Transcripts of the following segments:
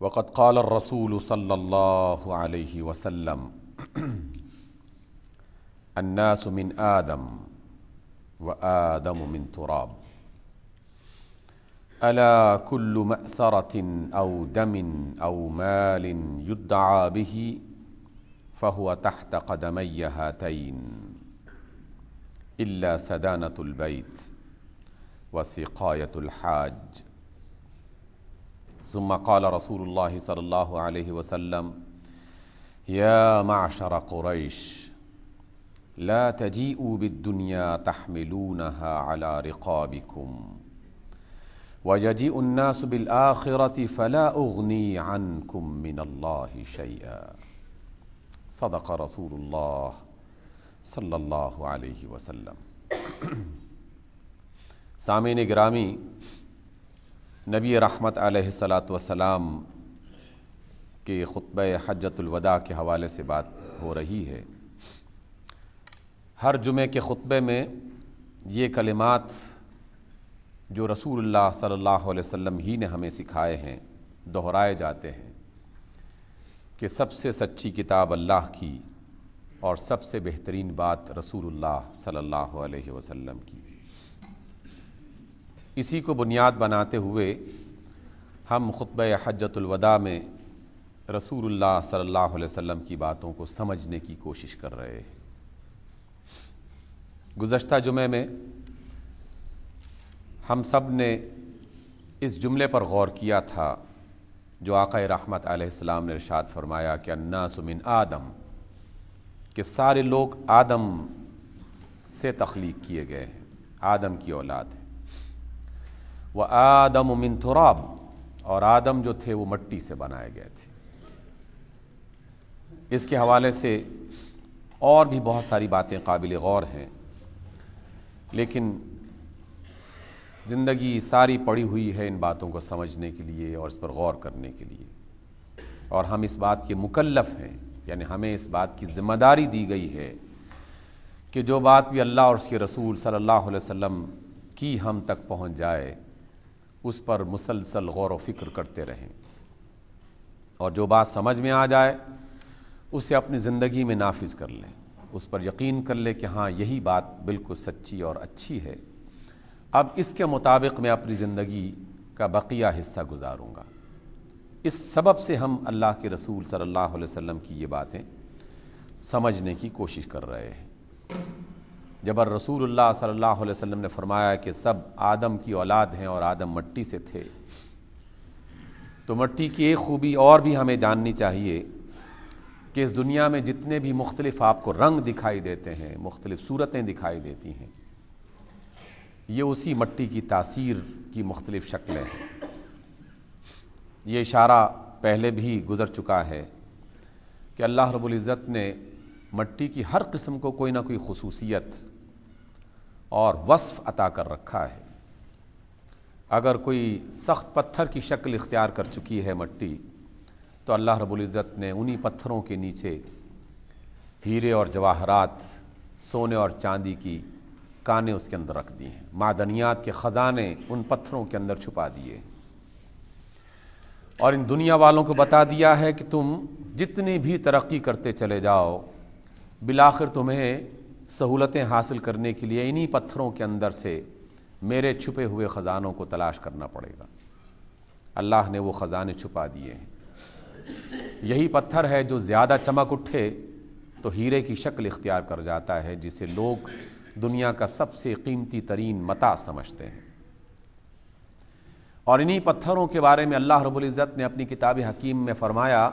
وقد قال الرسول صلى الله عليه وسلم الناس من آدم وآدم من تراب ألا كل مأثرة أو دم أو مال يدعى به فهو تحت قدمي هاتين إلا سدانة البيت وسقاية الحاج ثم قال رسول الله صلى الله عليه وسلم يا معشر قريش لا تجيئوا بالدنيا تحملونها على رقابكم ويجيء الناس بالآخرة فلا أغني عنكم من الله شيئا صدق رسول الله صلى الله عليه وسلم سامعین گرامی नबी रहमत सलात वसलाम के ख़ुतब हजतुलवदा के हवाले से बात हो रही है हर जुमे के ख़ुतबे में ये कलिमात जो रसूलुल्लाह सल्लल्लाहु अलैहि वसल्लम ही ने हमें सिखाए हैं दोहराए जाते हैं कि सबसे सच्ची किताब अल्लाह की और सबसे बेहतरीन बात रसूलुल्लाह सल्लल्लाहु अलैहि वसल्लम की इसी को बुनियाद बनाते हुए हम खुतब हजतुलवदा में रसूलुल्लाह सल्लल्लाहु अलैहि वसल्लम की बातों को समझने की कोशिश कर रहे हैं गुज्त जुमे में हम सब ने इस जुमले पर गौर किया था जो आक़ रहमत आसमाम ने इरशाद फरमाया कि सुमिन आदम के सारे लोग आदम से तख्लीक किए गए हैं आदम की औलाद व आदम मिन तुराब और आदम जो थे वो मट्टी से बनाए गए थे इसके हवाले से और भी बहुत सारी बातें काबिल गौर हैं लेकिन ज़िंदगी सारी पड़ी हुई है इन बातों को समझने के लिए और इस पर गौर करने के लिए और हम इस बात के मुकल्लफ हैं यानी हमें इस बात की ज़िम्मेदारी दी गई है कि जो बात भी अल्लाह और उसके रसूल सल्लल्लाहु अलैहि वसल्लम की हम तक पहुंच जाए उस पर मुसलसल गौर व फिक्र करते रहें और जो बात समझ में आ जाए उसे अपनी ज़िंदगी में नाफिज कर लें उस पर यकीन कर लें कि हाँ यही बात बिल्कुल सच्ची और अच्छी है अब इसके मुताबिक मैं अपनी ज़िंदगी का बकिया हिस्सा गुजारूँगा इस सबब से हम अल्लाह के रसूल सल्लल्लाहु अलैहि वसल्लम की ये बातें समझने की कोशिश कर रहे हैं जब रसूल सल्लल्लाहु अलैहि वसल्लम ने फरमाया कि सब आदम की औलाद हैं और आदम मट्टी से थे तो मट्टी की एक खूबी और भी हमें जाननी चाहिए कि इस दुनिया में जितने भी मुख्तलिफ आपको रंग दिखाई देते हैं मुख्तलिफ सूरतें दिखाई देती हैं ये उसी मट्टी की तासीर की मुख्तलिफ शक्लें हैं ये इशारा पहले भी गुज़र चुका है कि अल्लाह रबुल्ज़त ने मट्टी की हर किस्म को कोई ना कोई खसूसियत और वस्फ़ अता कर रखा है अगर कोई सख्त पत्थर की शक्ल इख्तियार कर चुकी है मट्टी तो अल्लाह रबुल्ज़त ने उन्हीं पत्थरों के नीचे हीरे और जवाहरात सोने और चांदी की काने उसके अंदर रख दी हैं मादनियात के ख़जाने उन पत्थरों के अंदर छुपा दिए और इन दुनिया वालों को बता दिया है कि तुम जितनी भी तरक्की करते चले जाओ बिलाखिर तुम्हें सहूलतें हासिल करने के लिए इन्हीं पत्थरों के अंदर से मेरे छुपे हुए ख़जानों को तलाश करना पड़ेगा अल्लाह ने वो ख़जाने छुपा दिए हैं यही पत्थर है जो ज़्यादा चमक उठे तो हीरे की शक्ल इख्तियार कर जाता है जिसे लोग दुनिया का सबसे कीमती तरीन मता समझते हैं और इन्हीं पत्थरों के बारे में अल्लाह रबुल्ज़त ने अपनी किताब हकीम में फरमाया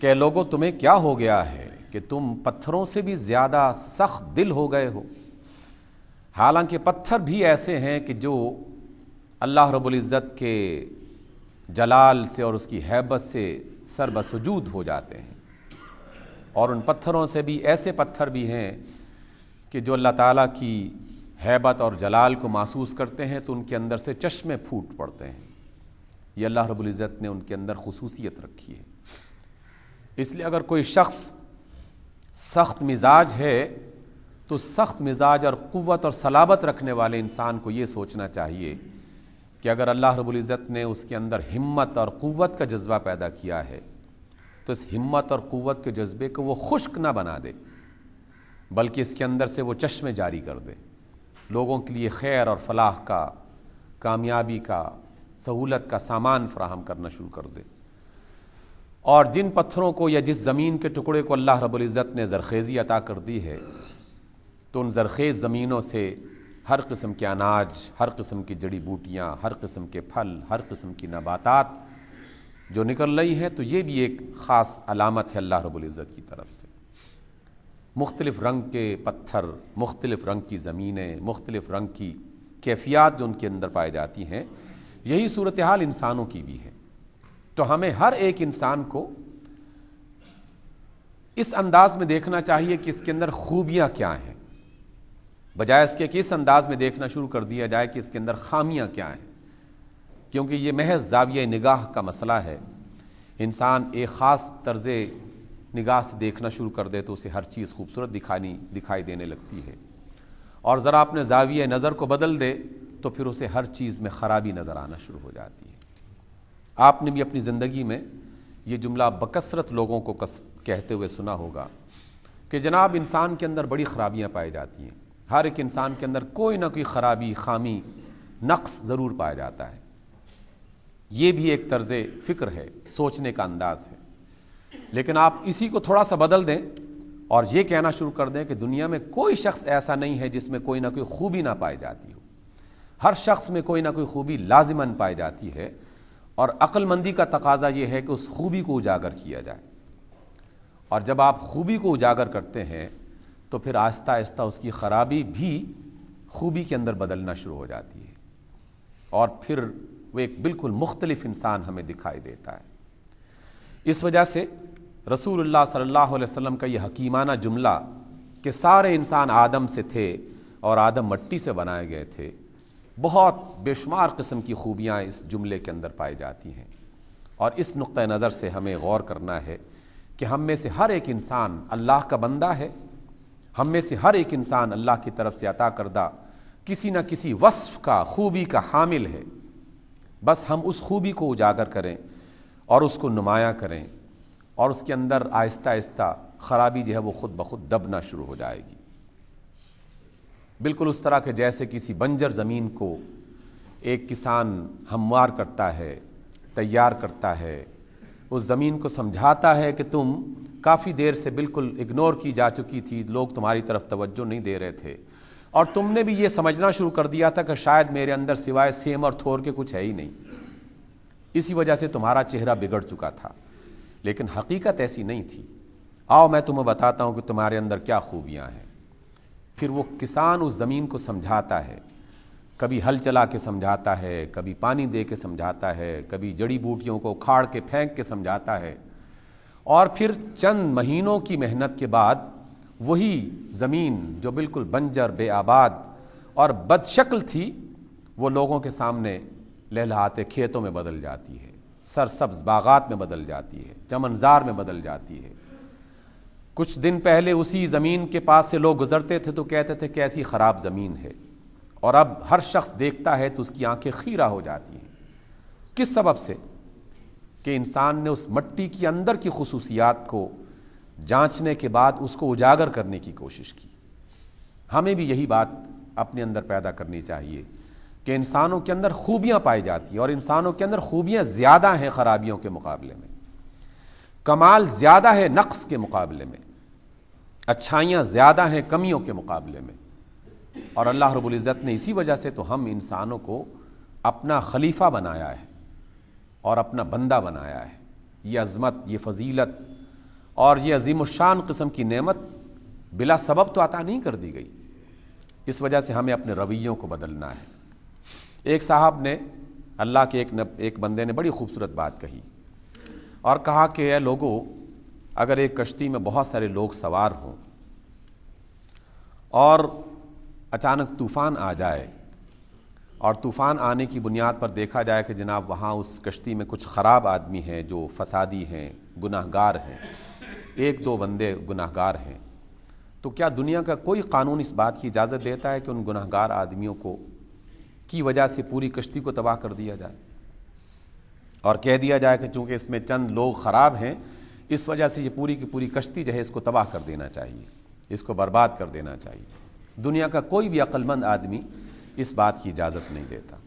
कि लोगों तुम्हें क्या हो गया है कि तुम पत्थरों से भी ज़्यादा सख्त दिल हो गए हो हालांकि पत्थर भी ऐसे हैं कि जो अल्लाह इज़्ज़त के जलाल से और उसकी हैबत से सरबसजूद हो जाते हैं और उन पत्थरों से भी ऐसे पत्थर भी हैं कि जो अल्लाह ताला की हैबत और जलाल को महसूस करते हैं तो उनके अंदर से चश्मे फूट पड़ते हैं ये अल्लाह रबुल्ज़त ने उनके अंदर खसूसियत रखी है इसलिए अगर कोई शख्स सख्त मिजाज है तो सख्त मिजाज और क़वत और सलाबत रखने वाले इंसान को ये सोचना चाहिए कि अगर अल्लाह रबुल्ज़त ने उसके अंदर हिम्मत और क़वत का जज्बा पैदा किया है तो इस हिम्मत और क़वत के जज्बे को वो खुश्क ना बना दे बल्कि इसके अंदर से वो चश्मे जारी कर दे लोगों के लिए खैर और फलाह का कामयाबी का सहूलत का सामान फ्राहम करना शुरू कर दे और जिन पत्थरों को या जिस ज़मीन के टुकड़े को अल्लाह रबुल्ज़त ने ज़रखेज़ी अता कर दी है तो उन ज़रखेज़ ज़मीनों से हर किस्म के अनाज हर किस्म की जड़ी बूटियाँ हर किस्म के फल हर किस्म की नबातात जो निकल रही हैं तो ये भी एक ख़ास अलामत है अल्लाह रबुल्ज़त की तरफ से मुख्तलिफ़ रंग के पत्थर मुख्तलिफ़ रंग की ज़मीनें मुख्तलिफ़ रंग की कैफियात जो उनके अंदर पाई जाती हैं यही सूरत हाल इंसानों की भी है तो हमें हर एक इंसान को इस अंदाज में देखना चाहिए कि इसके अंदर खूबियां क्या हैं बजाय इसके किस इस अंदाज में देखना शुरू कर दिया जाए कि इसके अंदर खामियां क्या हैं क्योंकि ये महज जाविया निगाह का मसला है इंसान एक ख़ास तर्ज निगाह से देखना शुरू कर दे तो उसे हर चीज़ खूबसूरत दिखानी दिखाई देने लगती है और ज़रा अपने जाविया नज़र को बदल दे तो फिर उसे हर चीज़ में ख़राबी नज़र आना शुरू हो जाती है आपने भी अपनी ज़िंदगी में ये जुमला बकसरत लोगों को कस, कहते हुए सुना होगा कि जनाब इंसान के अंदर बड़ी ख़राबियाँ पाई जाती हैं हर एक इंसान के अंदर कोई ना कोई ख़राबी खामी नक्स ज़रूर पाया जाता है ये भी एक तर्ज फ़िक्र है सोचने का अंदाज़ है लेकिन आप इसी को थोड़ा सा बदल दें और ये कहना शुरू कर दें कि दुनिया में कोई शख्स ऐसा नहीं है जिसमें कोई ना कोई खूबी ना पाई जाती हो हर शख्स में कोई ना कोई खूबी लाजिमन पाई जाती है और अक्लमंदी का तकाजा ये है कि उस खूबी को उजागर किया जाए और जब आप खूबी को उजागर करते हैं तो फिर आहिस्ता आहिस्ता उसकी ख़राबी भी खूबी के अंदर बदलना शुरू हो जाती है और फिर वो एक बिल्कुल मुख्तलिफ इंसान हमें दिखाई देता है इस वजह से रसूलुल्लाह सल्लल्लाहु अलैहि वसल्लम का ये हकीमाना जुमला कि सारे इंसान आदम से थे और आदम मट्टी से बनाए गए थे बहुत बेशुमार किस्म की खूबियाँ इस जुमले के अंदर पाई जाती हैं और इस नुक़ नज़र से हमें गौर करना है कि हम में से हर एक इंसान अल्लाह का बंदा है हम में से हर एक इंसान अल्लाह की तरफ से अता करदा किसी न किसी वस्फ का खूबी का हामिल है बस हम उस खूबी को उजागर करें और उसको नुमाया करें और उसके अंदर आहिस्ता आहिस्ता ख़राबी जो है वो खुद ब खुद दबना शुरू हो जाएगी बिल्कुल उस तरह के जैसे किसी बंजर ज़मीन को एक किसान हमवार करता है तैयार करता है उस ज़मीन को समझाता है कि तुम काफ़ी देर से बिल्कुल इग्नोर की जा चुकी थी लोग तुम्हारी तरफ तवज्जो नहीं दे रहे थे और तुमने भी ये समझना शुरू कर दिया था कि शायद मेरे अंदर सिवाय सेम और थोर के कुछ है ही नहीं इसी वजह से तुम्हारा चेहरा बिगड़ चुका था लेकिन हकीकत ऐसी नहीं थी आओ मैं तुम्हें बताता हूँ कि तुम्हारे अंदर क्या खूबियाँ हैं फिर वो किसान उस ज़मीन को समझाता है कभी हल चला के समझाता है कभी पानी दे के समझाता है कभी जड़ी बूटियों को उखाड़ के फेंक के समझाता है और फिर चंद महीनों की मेहनत के बाद वही ज़मीन जो बिल्कुल बंजर बेआबाद और बदशक्ल थी वो लोगों के सामने लहलहाते खेतों में बदल जाती है सरसब्ज बागात में बदल जाती है चमनजार में बदल जाती है कुछ दिन पहले उसी ज़मीन के पास से लोग गुजरते थे तो कहते थे कैसी ख़राब ज़मीन है और अब हर शख्स देखता है तो उसकी आंखें खीरा हो जाती हैं किस सबब से कि इंसान ने उस मट्टी के अंदर की खसूसियात को जांचने के बाद उसको उजागर करने की कोशिश की हमें भी यही बात अपने अंदर पैदा करनी चाहिए कि इंसानों के अंदर खूबियाँ पाई जाती हैं और इंसानों के अंदर खूबियाँ ज़्यादा हैं खराबियों के मुकाबले में कमाल ज़्यादा है नक्स के मुकाबले में अच्छाइयाँ ज़्यादा हैं कमियों के मुकाबले में और अल्लाह रबुल्ज़त ने इसी वजह से तो हम इंसानों को अपना खलीफा बनाया है और अपना बंदा बनाया है ये अज़मत ये फजीलत और ये अजीम शान किस्म की नेमत बिला सबब तो अता नहीं कर दी गई इस वजह से हमें अपने रवैयों को बदलना है एक साहब ने अल्लाह के एक न, एक बंदे ने बड़ी खूबसूरत बात कही और कहा कि यह लोगों अगर एक कश्ती में बहुत सारे लोग सवार हों और अचानक तूफ़ान आ जाए और तूफ़ान आने की बुनियाद पर देखा जाए कि जनाब वहाँ उस कश्ती में कुछ ख़राब आदमी हैं जो फसादी हैं गुनाहगार हैं एक दो बंदे गुनाहगार हैं तो क्या दुनिया का कोई कानून इस बात की इजाज़त देता है कि उन गुनाहगार आदमियों को की वजह से पूरी कश्ती को तबाह कर दिया जाए और कह दिया जाए कि चूँकि इसमें चंद लोग ख़राब हैं इस वजह से ये पूरी की पूरी कश्ती जो है इसको तबाह कर देना चाहिए इसको बर्बाद कर देना चाहिए दुनिया का कोई भी अक्लमंद आदमी इस बात की इजाज़त नहीं देता